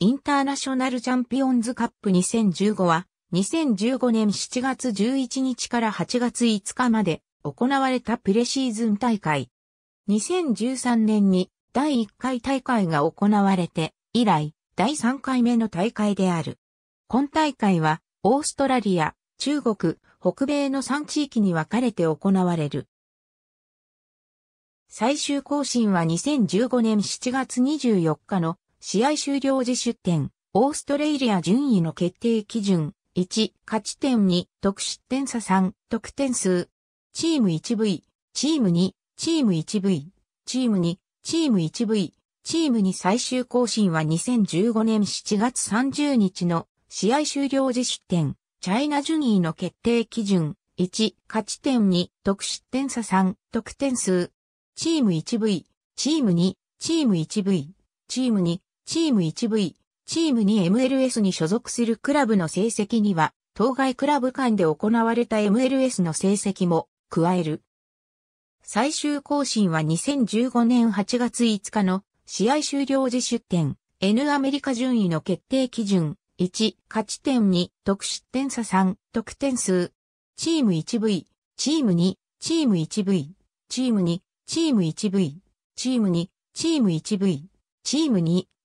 インターナショナルチャンピオンズカップ2015は、2015年7月11日から8月5日まで行われたプレシーズン大会。2013年に第1回大会が行われて、以来、第3回目の大会である。今大会は、オーストラリア、中国、北米の3地域に分かれて行われる。最終更新は2015年7月24日の試合終了時出展、オーストレイリア順位の決定基準、1、勝ち点2、得失点差3、得点数。チーム 1V、チーム2、チーム 1V、チーム2、チーム 1V、チーム2最終更新は2015年7月30日の試合終了時出展、チャイナ順位の決定基準、1、勝ち点2、得失点差3、得点数。チーム 1V、チーム2、チーム 1V、チーム2、チーム 1V、チーム 2MLS に所属するクラブの成績には、当該クラブ間で行われた MLS の成績も加える。最終更新は2015年8月5日の試合終了時出展、N アメリカ順位の決定基準1、勝ち点2、得失点差3、得点数。チーム 1V、チーム2、チーム 1V、チーム2、チーム 1V、チーム2、チーム 1V、チーム2、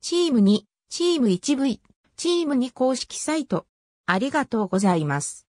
チーム2、チーム 1V、チーム2公式サイト。ありがとうございます。